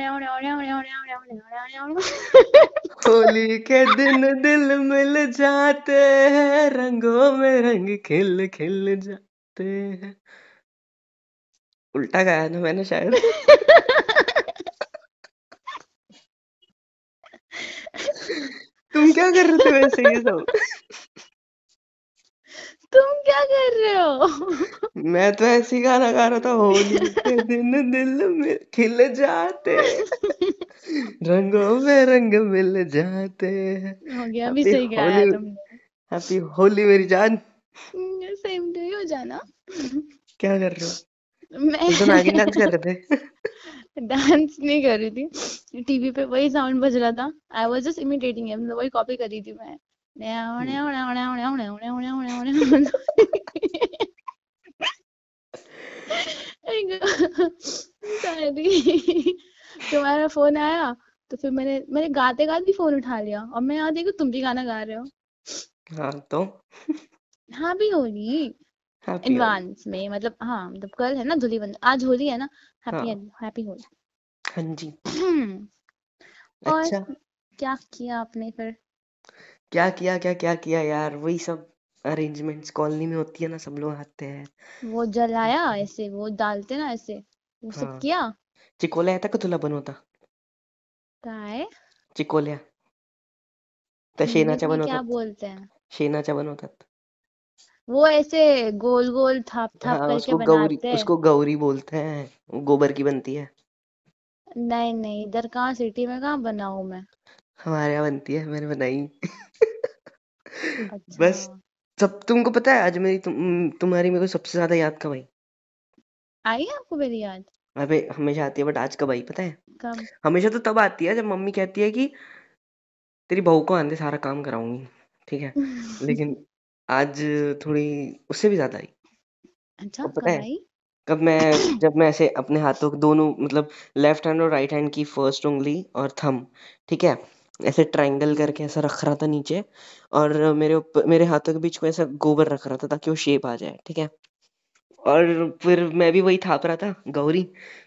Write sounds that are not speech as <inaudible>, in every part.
<laughs> होली के दिन दिल मिल जाते हैं रंगों में रंग खिल खिल जाते हैं उल्टा गाया ना मैंने शायद <laughs> तुम क्या कर रहे थे वैसे ये सब तुम क्या कर रहे हो मैं तो ऐसे ही गाना गा रहा था होली के दिन दिल में खिल जाते रंगों में रंग मिल जाते हो गया अभी सही गाया तुमने हैप्पी होली मेरी जान सेम टू यू जाना क्या कर रहे हो मैं तो मैगी डांस कर रहे थे डांस नहीं कर रही थी टीवी पे वही साउंड बज रहा था I was just imitating him वही कॉपी कर रही थी मैं Hmm. Now, now, तुम्हारा फोन आया तो फिर मैंने मैंने गाते गाते फोन उठा लिया और मैं यहाँ देखो तुम भी गाना गा रहे हो हाँ तो हाँ भी होली एडवांस हाँ, में मतलब हाँ मतलब कल है ना धुली बंद आज होली है ना हैप्पी हैप्पी हाँ। होली हाँ जी <clears throat> और अच्छा। क्या किया आपने फिर क्या किया क्या क्या किया यार वही सब अरेंजमेंट्स कॉलोनी में होती है ना सब लोग आते हैं वो जलाया ऐसे वो डालते ना ऐसे वो सब हाँ किया चिकोल्या येता का तुला काय चिकोल्या तो हिंदीत शेणाच्या में क्या बोलते हैं शेणाच्या बनवतात वो ऐसे गोल गोल थाप थाप हाँ करके उसको गौरी बनाते हैं उसको गौरी बोलते हैं गोबर की बनती है नहीं नहीं इधर कहाँ सिटी में कहाँ बनाऊ मैं हमारे यहाँ बनती है मैंने बनाई अच्छा बस सब तुमको पता है आज मेरी तुम तुम्हारी मेरे को सबसे ज्यादा याद कब आई आई है आपको मेरी याद अबे हमेशा आती है बट आज कब आई पता है कब हमेशा तो तब आती है जब मम्मी कहती है कि तेरी बहू को आंधे सारा काम कराऊंगी ठीक है <laughs> लेकिन आज थोड़ी उससे भी ज्यादा आई अच्छा और पता कब है आई कब मैं जब मैं ऐसे अपने हाथों दोनों मतलब लेफ्ट हैंड और राइट हैंड की फर्स्ट उंगली और थम ठीक है ऐसे ट्रायंगल करके ऐसा रख रहा था नीचे और मेरे ऊपर मेरे हाथों के बीच में ऐसा गोबर रख रहा था ताकि वो शेप आ जाए ठीक है और फिर मैं भी वही थाप रहा था गौरी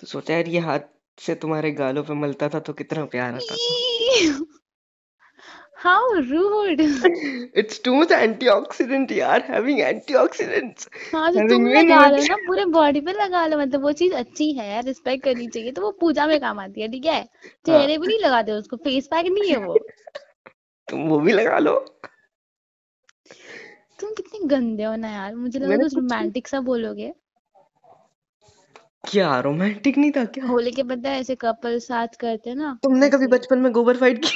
तो सोचा यार ये हाथ से तुम्हारे गालों पे मलता था तो कितना प्यार आता था <laughs> How rude! <laughs> It's too much antioxidant यार having antioxidants. हाँ तो तुम लगा लो ना पूरे body पे लगा लो मतलब वो चीज अच्छी है respect करनी चाहिए तो वो पूजा में काम आती है ठीक है हाँ। चेहरे पे नहीं लगाते उसको face pack नहीं है वो <laughs> तुम वो भी लगा लो तुम कितने गंदे हो ना यार मुझे लगा तुम romantic सा बोलोगे क्या रोमांटिक नहीं था क्या होली के पता ऐसे कपल साथ करते ना तुमने कभी बचपन में गोबर फाइट की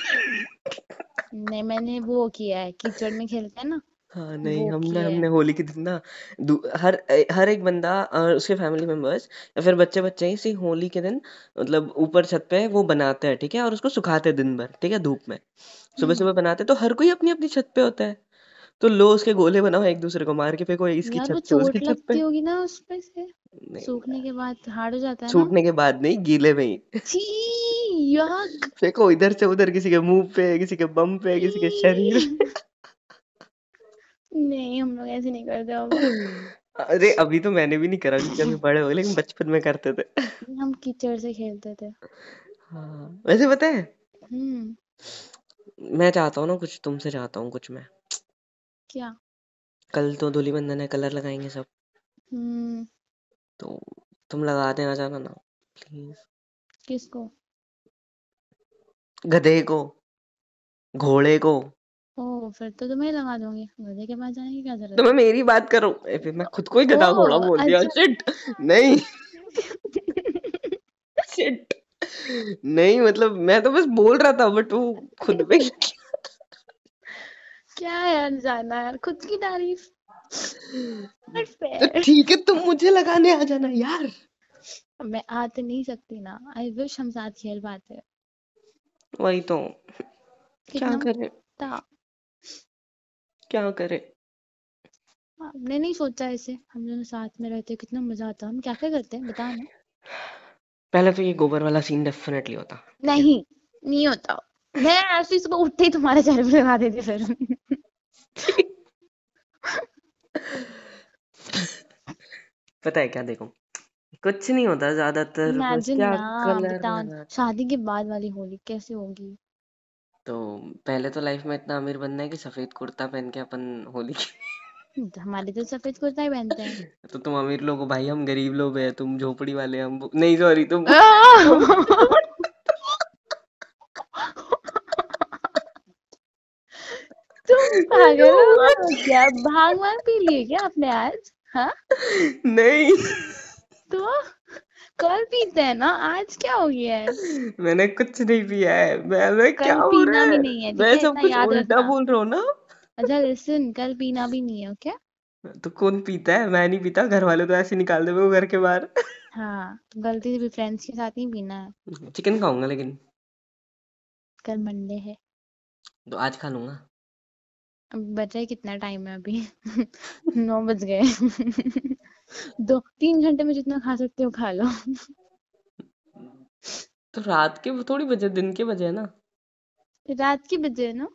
नहीं मैंने वो किया है कीचड़ में खेलते हैं ना हाँ नहीं वो हम ना किया हमने होली के दिन ना हर हर एक बंदा और उसके फैमिली मेंबर्स या फिर बच्चे बच्चे ही सिर्फ होली के दिन मतलब ऊपर छत पे वो बनाते हैं ठीक है और उसको सुखाते हैं दिन भर ठीक है धूप में सुबह सुबह बनाते हैं तो हर कोई अपनी अपनी छत पे होता है तो लो उसके गोले बनाओ एक दूसरे को मार के फेंको इसकी यार वो चोट पे उसकी छत पे लगती होगी ना उस पे से नहीं सूखने के बाद हार्ड हो जाता है ना छूटने के बाद नहीं गीले में ही छी फेंको इधर से उधर किसी के मुंह पे किसी के बम पे किसी के शरीर नहीं हम लोग ऐसे नहीं करते अब अरे अभी तो मैंने भी नहीं करा क्योंकि अभी बड़े हो गए लेकिन बचपन में करते थे हम कीचड़ से खेलते थे हाँ वैसे पता है हम्म। मैं चाहता हूँ ना कुछ तुमसे चाहता हूँ कुछ मैं क्या कल तो धूली बंधन है कलर लगाएंगे सब हम्म तो तुम लगा देना जाना ना प्लीज किसको गधे को घोड़े को ओ फिर तो तुम्हें लगा दूंगी गधे के पास जाने की क्या जरूरत तुम्हें तो मेरी बात करो फिर मैं खुद को ही गधा घोड़ा बोल दिया शिट अच्छा। नहीं शिट <laughs> नहीं मतलब मैं तो बस बोल रहा था बट वो खुद पे <laughs> क्या यार जाना यार खुद की तारीफ <laughs> तो ठीक है तुम मुझे लगाने आ जाना यार मैं आ तो नहीं सकती ना आई विश हम साथ खेल पाते वही तो क्या करे क्या करे हमने नहीं सोचा ऐसे हम दोनों साथ में रहते कितना मजा आता हम क्या क्या करते हैं बता ना पहले तो ये गोबर वाला सीन डेफिनेटली होता नहीं नहीं होता मैं ऐसे सुबह उठते ही तुम्हारे चेहरे पर लगा देती फिर पता है क्या देखो कुछ नहीं होता ज्यादातर शादी के बाद वाली होली कैसे होगी तो पहले तो लाइफ में इतना अमीर बनना है कि सफेद कुर्ता पहन के अपन होली <laughs> तो हमारे तो सफेद कुर्ता ही पहनते हैं <laughs> तो तुम अमीर लोग हो भाई हम गरीब लोग हैं तुम झोपड़ी वाले हम नहीं सॉरी तुम <laughs> पागल हो <laughs> <laughs> क्या भाग वाग पी लिए क्या आपने आज हाँ नहीं तो कल पीते हैं ना आज क्या हो गया है मैंने कुछ नहीं पिया है मैं, मैं क्या हो रहा है नहीं है मैं सब कुछ उल्टा बोल रहा हूँ ना अच्छा लिसन कल पीना भी नहीं है ओके तो कौन पीता है मैं नहीं पीता घर वाले तो ऐसे निकाल दे घर के बाहर हाँ गलती से भी फ्रेंड्स के साथ ही पीना है चिकन खाऊंगा लेकिन कल मंडे है तो आज खा लूंगा बचा है कितना टाइम है अभी <laughs> नौ बज गए <laughs> दो तीन घंटे में जितना खा सकते हो खा लो तो रात के थोड़ी बजे दिन के बजे है ना रात के बजे है ना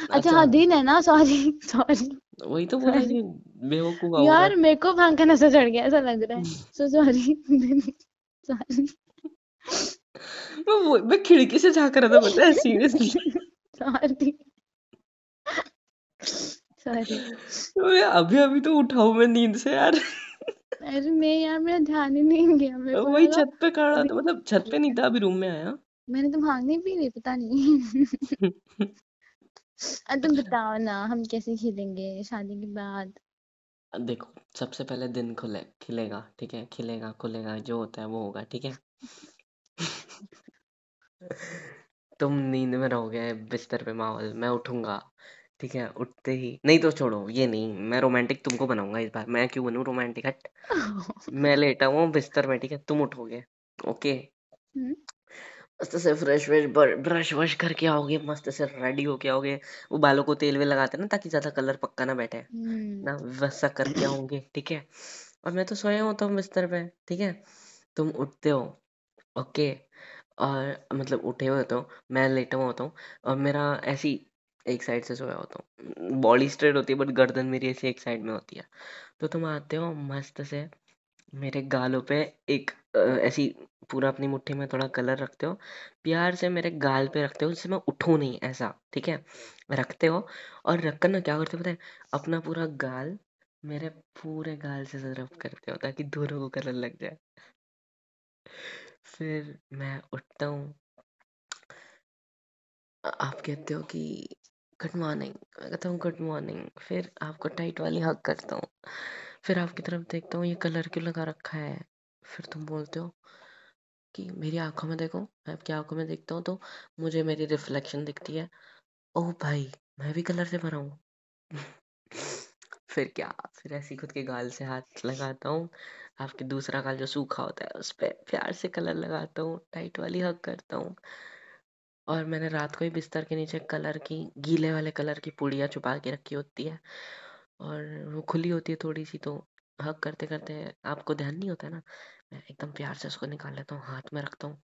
अच्छा, अच्छा हाँ दिन है ना सॉरी सॉरी वही तो बोल रही बेवकूफ यार मेरे को भांग का नशा चढ़ गया ऐसा लग रहा है सो सॉरी सॉरी मैं वो मैं खिड़की से झांक रहा था पता है सीरियसली <laughs> सॉरी सॉरी अभी अभी तो उठाऊ मैं नींद से यार अरे मैं यार मेरा ध्यान ही नहीं गया मेरे को वही छत पे खड़ा था मतलब छत पे नहीं था अभी रूम में आया मैंने तो भागने भी नहीं पता नहीं अब तुम बताओ ना हम कैसे खेलेंगे शादी के बाद देखो सबसे पहले दिन खुले खिलेगा ठीक है खिलेगा खुलेगा जो होता है वो होगा ठीक है <laughs> तुम नींद में रहोगे बिस्तर पे माहौल मैं उठूंगा ठीक है उठते ही नहीं तो छोड़ो ये नहीं मैं रोमांटिक तुमको बनाऊंगा इस बार मैं क्यों बनू रोमांटिक हट <laughs> मैं लेटा हुआ बिस्तर में ठीक है तुम उठोगे ओके हम्म। मस्त से फ्रेश व्रेश ब्रश वश करके आओगे मस्त से रेडी होके आओगे वो बालों को तेल वेल लगाते ना ताकि ज्यादा कलर पक्का ना बैठे हम्म। ना वैसा करके आओगे ठीक है और मैं तो सोया होता हूँ बिस्तर पे ठीक है तुम उठते हो ओके और मतलब उठे हुए होते हो मैं लेटा हुआ होता हूँ और मेरा ऐसी एक साइड से सोया होता हूँ बॉडी स्ट्रेट होती है बट गर्दन मेरी ऐसी एक साइड में होती है तो तुम आते हो मस्त से मेरे गालों पे एक ऐसी पूरा अपनी मुट्ठी में थोड़ा कलर रखते हो प्यार से मेरे गाल पे रखते हो जिससे मैं उठूँ नहीं ऐसा ठीक है रखते हो और रख कर ना क्या करते हो पता है अपना पूरा गाल मेरे पूरे गाल से सरफ करते हो ताकि दोनों को कलर लग जाए फिर मैं उठता हूँ आप कहते हो कि गुड मॉर्निंग मैं कहता हूँ गुड मॉर्निंग फिर आपको टाइट वाली हक करता हूँ फिर आपकी तरफ देखता हूँ ये कलर क्यों लगा रखा है फिर तुम बोलते हो कि मेरी आंखों में देखो मैं आपकी आंखों में देखता हूँ तो मुझे मेरी रिफ्लेक्शन दिखती है ओह भाई मैं भी कलर से भरा हूँ <laughs> फिर क्या फिर ऐसी खुद के गाल से हाथ लगाता हूँ आपके दूसरा गाल जो सूखा होता है उस पर प्यार से कलर लगाता हूँ टाइट वाली हक करता हूँ और मैंने रात को ही बिस्तर के नीचे कलर की गीले वाले कलर की पुड़िया छुपा के रखी होती है और वो खुली होती है थोड़ी सी तो हक करते करते आपको ध्यान नहीं होता ना मैं एकदम प्यार से उसको निकाल लेता हूँ हाथ में रखता हूँ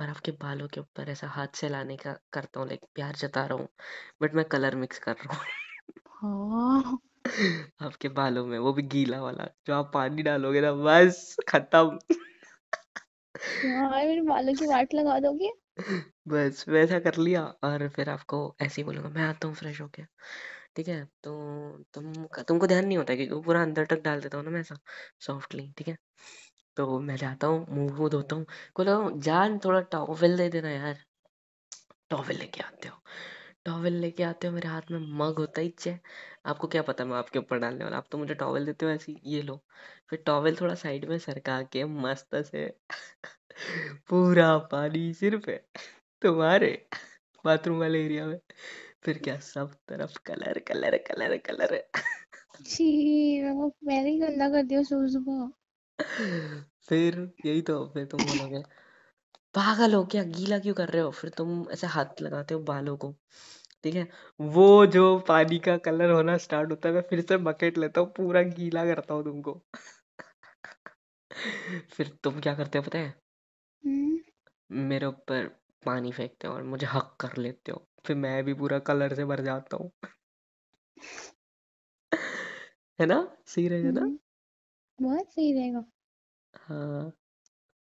और आपके बालों के ऊपर ऐसा हाथ से लाने का करता हूँ लाइक प्यार जता रहा हूँ बट मैं कलर मिक्स कर रहा हूँ हाँ। <laughs> आपके बालों में वो भी गीला वाला जो आप पानी डालोगे ना बस खत्म यार हाँ, मेरे बालों की वाट लगा दोगे बस वैसा कर लिया और फिर आपको ऐसे ही बोलूँगा मैं आता हूँ फ्रेश होके ठीक है तो तुम तुमको ध्यान नहीं होता क्योंकि वो पूरा अंदर तक डाल देता हूँ ना मैं ऐसा सॉफ्टली ठीक है तो मैं जाता हूँ मुँह वो धोता हूँ बोलो जान थोड़ा टॉवल दे देना यार टॉवल लेके आते हो टॉवल लेके आते हो मेरे हाथ में मग होता ही चे आपको क्या पता मैं आपके ऊपर डालने वाला आप तो मुझे टॉवल देते हो ऐसी ये लो फिर टॉवल थोड़ा साइड में सरका के मस्त से पूरा पानी सिर्फ तुम्हारे बाथरूम वाले एरिया में फिर क्या सब तरफ कलर कलर कलर कलर मैंने गंदा कर दिया सुबह सुबह फिर यही तो फिर तुम बोलोगे पागल हो क्या गीला क्यों कर रहे हो फिर तुम ऐसे हाथ लगाते हो बालों को ठीक है वो जो पानी का कलर होना स्टार्ट होता है मैं फिर से बकेट लेता हूँ पूरा गीला करता हूँ तुमको फिर तुम क्या करते हो पता है हम्म। मेरे ऊपर पानी फेंकते हो और मुझे हक कर लेते हो। फिर मैं भी पूरा कलर से भर जाता हूँ। <laughs> है ना? सही रहेगा ना? हम्म। बहुत सही रहेगा। हाँ।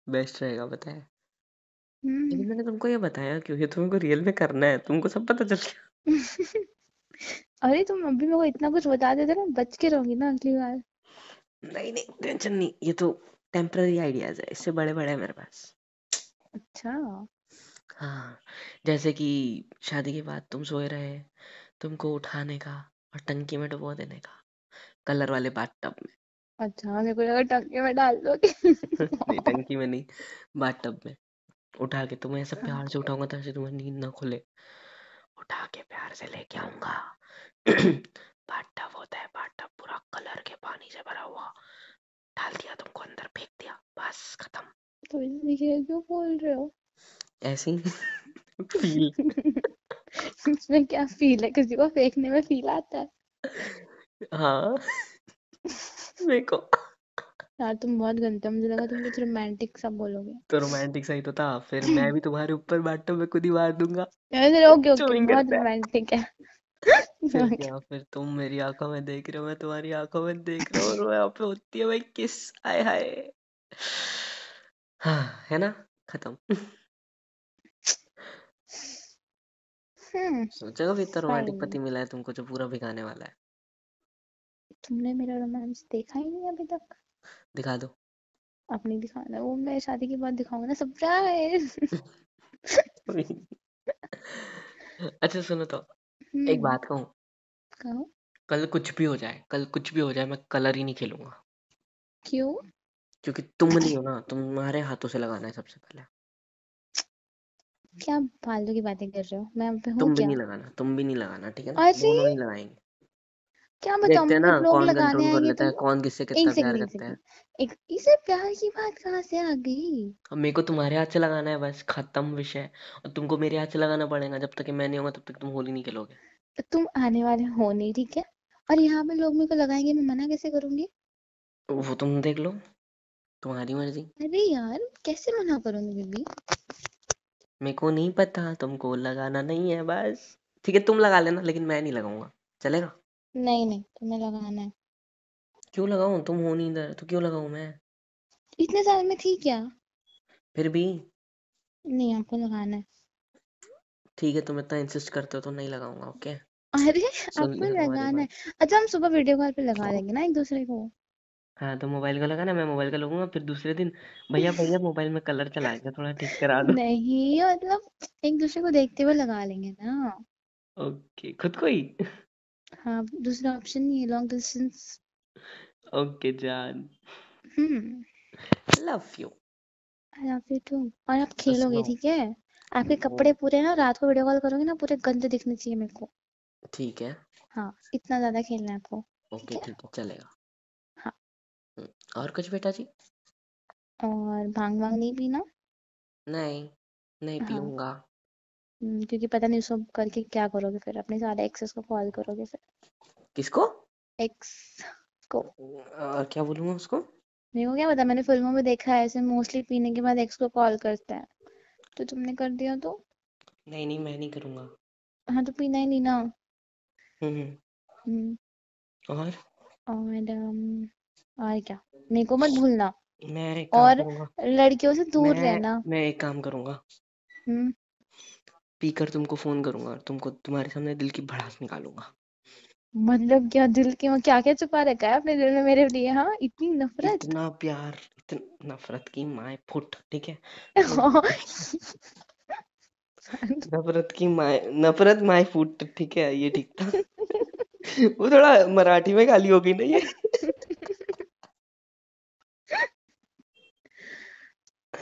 बेस्ट रहेगा बताए लेकिन हम्म। मैंने तुमको ये बताया क्यों? ये तुमको रियल में करना है। तुमको सब पता चल गया। <laughs> अरे तुम अभी मेरे को इतना कुछ बता देते ना बच के रहोगी ना अगली बार। नहीं, नहीं टेंशन नहीं। ये तो टेम्पररी आइडियाज है इससे बड़े बड़े मेरे पास अच्छा हाँ जैसे कि शादी के बाद तुम सोए रहे तुमको उठाने का और टंकी में डुबो देने का कलर वाले बाथटब में अच्छा मेरे को लगा टंकी में डाल दो <laughs> नहीं टंकी में नहीं बाथटब में उठा के तुम्हें ऐसा प्यार से अच्छा। उठाऊंगा ताकि तुम्हें नींद ना खुले उठा के प्यार से लेके आऊंगा बाथटब <clears throat> होता है बाथटब पूरा कलर के पानी से भरा हुआ डाल दिया तुमको अंदर फेंक दिया बस खत्म तो ये क्यों बोल रहे हो ऐसी फील इसमें क्या फील है किसी को फेंकने में फील आता है हाँ देखो यार तुम बहुत गंदे हो मुझे लगा तुम कुछ रोमांटिक सा बोलोगे तो रोमांटिक सा ही तो था फिर मैं भी तुम्हारे ऊपर बैठता मैं खुद ही मार दूंगा ओके <laughs> ओके बहुत रोमांटिक है <laughs> फिर तुम मेरी आंखों में देख रहे हो मैं तुम्हारी आंखों में देख रहा हूँ और मैं पे होती है भाई किस आए हाय हाँ है ना खत्म सोचा कभी तो रोमांटिक पति मिला है तुमको जो पूरा भिगाने वाला है तुमने मेरा रोमांस देखा ही नहीं अभी तक दिखा दो अब नहीं दिखाना वो मैं शादी के बाद दिखाऊंगा ना सरप्राइज <laughs> अच्छा सुनो तो एक हम्म। बात कहूँ कहो कल कुछ भी हो जाए कल कुछ भी हो जाए मैं कलर ही नहीं खेलूंगा क्यों क्योंकि तुम नहीं हो ना तुम्हारे हाथों से लगाना है सबसे पहले क्या फालतू की बातें कर रहे हो मैं तुम भी नहीं लगाना तुम भी नहीं लगाना ठीक है ना दोनों नहीं लगाएंगे क्या बताऊं देखते ना लोग कौन लगाने कंट्रोल कर लेता है तो कौन किससे कितना प्यार करता है एक इसे प्यार की बात कहां से आ गई अब मेरे को तुम्हारे हाथ से लगाना है बस खत्म विषय और तुमको मेरे हाथ से लगाना पड़ेगा जब तक मैं नहीं होगा तब तक तुम होली नहीं खेलोगे तो तुम आने वाले हो नहीं ठीक है और यहाँ पे लोग मेरे को लगाएंगे मैं मना कैसे करूंगी वो तुम देख लो तुम्हारी मर्जी अरे यार कैसे मना करूंगी बीबी मेरे को नहीं पता तुमको लगाना नहीं है बस ठीक है तुम लगा लेना लेकिन मैं नहीं लगाऊंगा चलेगा नहीं, नहीं, तुम्हें लगाना है। क्यों लगाऊँ? तुम हो नहीं इधर, तो क्यों लगाऊँ मैं? इतने साल में थी क्या? फिर भी। नहीं, आपको लगाना है। ठीक है, तुम इतना इंसिस्ट करते हो तो नहीं लगाऊंगा, ओके? अरे! आपको लगाना है। अच्छा, हम सुबह वीडियो कॉल पे लगा लेंगे ना एक-दूसरे को। हाँ, तो मोबाइल का लगाना, मैं मोबाइल का लगूंगा फिर दूसरे दिन भैया भैया मोबाइल में कलर चला गया, थोड़ा ठीक करा दो। नहीं, मतलब एक-दूसरे को देखते हुए लगा लेंगे ना। ओके, खुद को ही? हाँ दूसरा ऑप्शन ये लॉन्ग डिस्टेंस ओके जान hmm love you I love you too और आप खेलोगे ठीक है आपके कपड़े पूरे ना रात को वीडियो कॉल करोगे ना पूरे गंदे दिखने चाहिए मेरे को ठीक है हाँ इतना ज्यादा खेलना है आपको ओके ठीक है चलेगा हाँ हम्म, और कुछ बेटा जी और भांग भांग नहीं पीना नहीं नहीं हाँ। पीऊंगा हाँ। हम्म, क्योंकि पता नहीं उसको करके क्या करोगे फिर अपने सारे एक्सेस को कॉल करोगे फिर किसको एक्स को और क्या बोलूंगा उसको मेरे को क्या पता मैंने फिल्मों में देखा है ऐसे मोस्टली पीने के बाद एक्स को कॉल करते हैं तो तुमने कर दिया तो नहीं नहीं मैं नहीं करूंगा हाँ तो पीना ही नहीं ना हम्म, हम्म।, हम्म। और और और क्या मेरे को मत भूलना मैं और लड़कियों से दूर मैं, रहना मैं एक काम करूंगा हम्म पीकर तुमको फोन करूंगा और तुमको तुम्हारे सामने दिल की भड़ास निकालूंगा मतलब क्या दिल के क्या क्या छुपा रखा है अपने दिल में मेरे लिए हाँ इतनी नफरत इतना प्यार इतना नफरत की माए फुट ठीक है <laughs> नफरत की माए नफरत माए फुट ठीक है ये ठीक था <laughs> वो थोड़ा मराठी में गाली हो गई ना ये <laughs>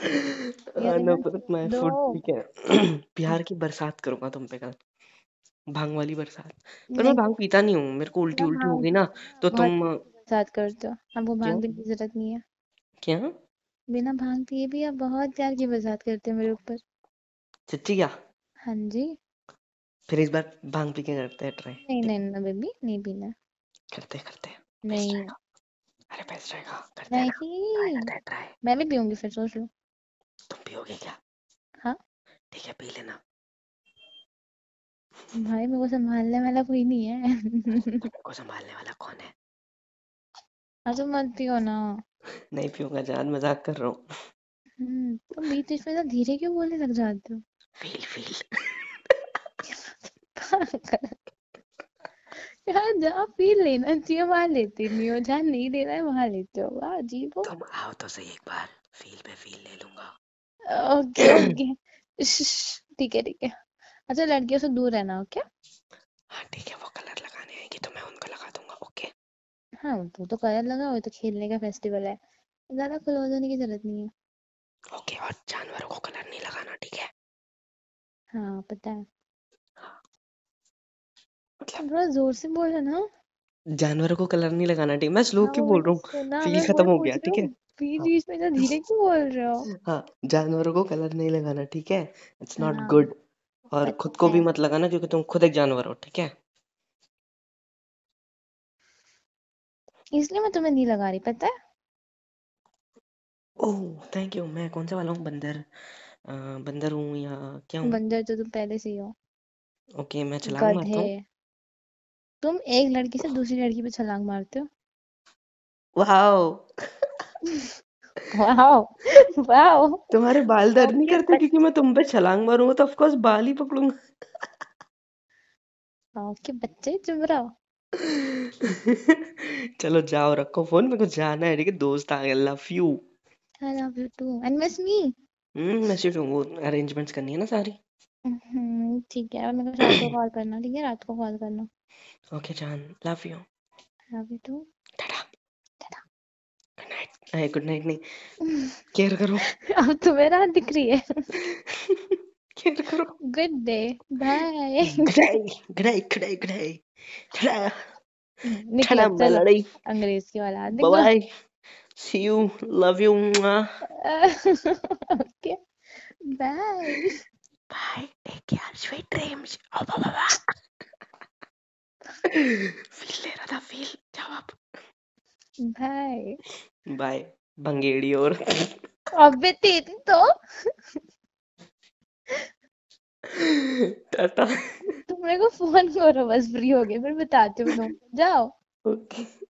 <laughs> हाँ, no मैं my ठीक है प्यार <clears throat> की बरसात करूंगा तुम पे कल भांग वाली बरसात पर मैं भांग पीता नहीं हूँ मेरे को उल्टी उल्टी होगी ना तो तुम बरसात करते हो आपको क्या भांग देने की जरूरत नहीं है क्या बिना भांग पिए भी आप बहुत प्यार की बरसात करते हैं मेरे ऊपर सच्ची क्या हाँ जी फिर इस बार भांग पी के करते हैं ट्राई नहीं नहीं ना बेबी नहीं पीना करते करते नहीं अरे बेस्ट रहेगा करते नहीं ट्राई मैं भी पीऊंगी फिर सोच लो पियोगे क्या हाँ ठीक है पी लेना भाई मेरे को संभालने वाला कोई नहीं है को संभालने वाला कौन है हाँ तो मत पियो ना नहीं पीऊंगा जान मजाक कर रहा हूँ हम्म तुम बीच बीच में तो धीरे क्यों बोलने लग जाते हो फील फील यार जहाँ फील लेना चाहिए वहां लेते नहीं हो जहाँ नहीं लेना है वहां लेते हो वाह अजीब हो तुम आओ तो सही एक बार फील पे फील ले लूंगा ओके ओके <clears throat> ठीक है ठीक है अच्छा लड़कियों से दूर रहना ओके हाँ ठीक है वो कलर लगाने आएगी तो मैं उनको लगा दूंगा ओके हाँ वो तो कलर लगा हुआ तो खेलने का फेस्टिवल है ज्यादा क्लोज होने की जरूरत नहीं है ओके और जानवरों को कलर नहीं लगाना ठीक है हाँ पता है हाँ। मतलब थोड़ा जोर से बोल रहा ना जानवरों को कलर नहीं लगाना ठीक मैं स्लो हाँ, क्यों बोल रहा हूँ फील खत्म हो गया ठीक है बीच बीच हाँ। में तो धीरे क्यों बोल रहे हो हाँ जानवरों को कलर नहीं लगाना ठीक है इट्स नॉट गुड और अच्छा। खुद को भी मत लगाना क्योंकि तुम खुद एक जानवर हो ठीक है इसलिए मैं तुम्हें नहीं लगा रही पता है ओह थैंक यू मैं कौन सा वाला हूँ बंदर आ, बंदर हूँ या क्या हूँ बंदर तो तुम पहले से ही हो ओके मैं छलांग मारता हूँ तुम एक लड़की से दूसरी लड़की पे छलांग मारते हो वाओ वाओ तुम्हारे बाल दर्द नहीं करते क्योंकि मैं तुम पे छलांग मारूंगा तो ऑफकोर्स बाल ही पकड़ूंगा ओके हाँ, बच्चे चुप रहो चलो जाओ रखो फोन मेरे को जाना है ठीक है दोस्त आ गए love you I love you too and miss me hmm मैं सिर्फ वो अरेंजमेंट्स करनी है ना सारी hmm, ठीक है मेरे को रात को कॉल करना ठीक है रात को कॉल करना ओके जान love you love you too night आई गुड नाइट नहीं केयर करो अब तो मेरा दिख रही है केयर करो good day bye good night good night good day निकला चलो अंग्रेज की वाला bye see you love you uh, <laughs> okay बाय bye take care sweet dreams oh baba <laughs> feel ले रहा था फील जवाब बाय बाय भंगेड़ी और अबे तीन तो टाटा तुम मेरे को फोन करो बस फ्री हो गए फिर बताती हूँ जाओ ओके okay.